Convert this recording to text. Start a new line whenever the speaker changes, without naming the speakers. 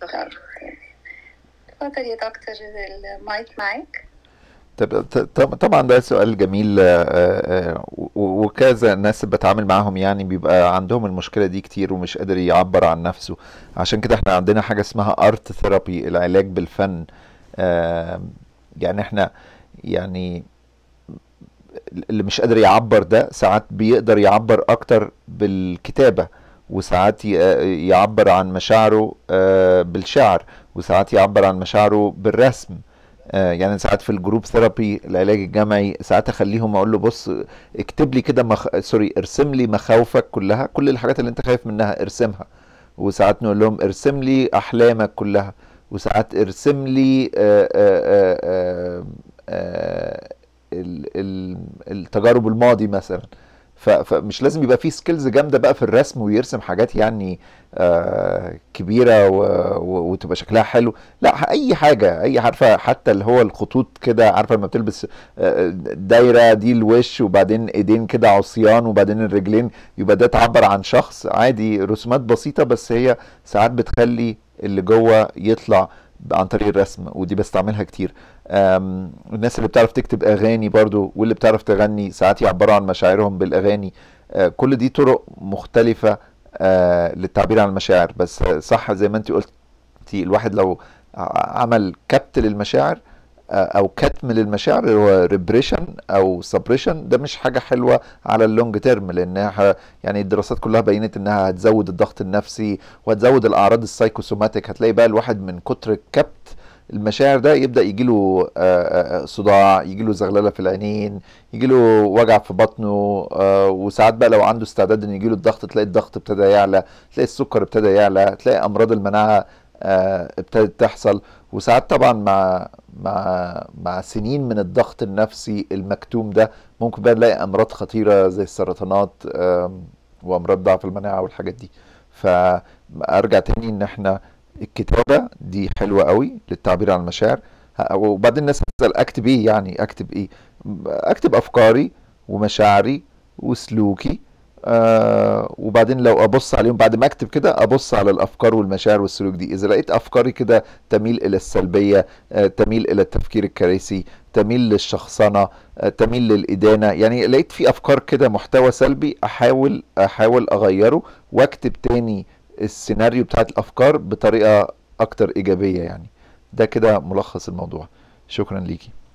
تفضل يا دكتور المايك معاك طبعا ده سؤال جميل آه، آه، وكذا ناس بتعامل معاهم يعني بيبقى عندهم المشكله دي كتير ومش قادر يعبر عن نفسه عشان كده احنا عندنا حاجه اسمها ارت ثيرابي العلاج بالفن آه، يعني احنا يعني اللي مش قادر يعبر ده ساعات بيقدر يعبر اكتر بالكتابه وساعات يعبر عن مشاعره آه، بالشعر وساعات يعبر عن مشاعره بالرسم آه، يعني ساعات في الجروب ثيرابي العلاج الجمعي ساعات اخليهم اقول له بص اكتب لي كده مخ... سوري ارسم لي مخاوفك كلها كل الحاجات اللي انت خايف منها ارسمها وساعات نقول لهم ارسم لي احلامك كلها وساعات ارسم لي آآ آآ آآ التجارب الماضي مثلا فمش لازم يبقى فيه سكيلز جامده بقى في الرسم ويرسم حاجات يعني آه كبيره وتبقى شكلها حلو لا اي حاجه اي عارفه حتى اللي هو الخطوط كده عارفه لما بتلبس آه، دايره دي الوش وبعدين ايدين كده عصيان وبعدين الرجلين يبقى ده تعبر عن شخص عادي رسومات بسيطه بس هي ساعات بتخلي اللي جوه يطلع عن طريق الرسم ودي بستعملها كتير الناس اللي بتعرف تكتب اغاني برضو واللي بتعرف تغني ساعات يعبروا عن مشاعرهم بالاغاني آه، كل دي طرق مختلفه آه، للتعبير عن المشاعر بس آه، صح زي ما انت قلتي الواحد لو عمل كبت للمشاعر او كتم للمشاعر اللي هو ريبريشن او سبريشن ده مش حاجه حلوه على اللونج تيرم لانها يعني الدراسات كلها بينت انها هتزود الضغط النفسي وهتزود الاعراض السايكوسوماتيك هتلاقي بقى الواحد من كتر الكبت المشاعر ده يبدا يجيله آه، آه، آه، صداع يجيله زغلله في العينين يجيله وجع في بطنه وساعات بقى لو عنده استعداد ان يجيله الضغط تلاقي الضغط ابتدى يعلى تلاقي السكر ابتدى يعلى تلاقي امراض المناعه ابتدت تحصل وساعات طبعا مع مع مع سنين من الضغط النفسي المكتوم ده ممكن بقى نلاقي امراض خطيره زي السرطانات وامراض ضعف المناعه والحاجات دي فارجع تاني ان احنا الكتابه دي حلوه قوي للتعبير عن المشاعر وبعدين الناس هتسال اكتب ايه يعني اكتب ايه اكتب افكاري ومشاعري وسلوكي آه وبعدين لو ابص عليهم بعد ما اكتب كده ابص على الافكار والمشاعر والسلوك دي اذا لقيت افكاري كده تميل الى السلبيه آه تميل الى التفكير الكراسي تميل للشخصنه آه تميل للادانه يعني لقيت في افكار كده محتوى سلبي احاول احاول اغيره واكتب تاني السيناريو بتاعت الافكار بطريقه اكتر ايجابيه يعني ده كده ملخص الموضوع شكرا ليكي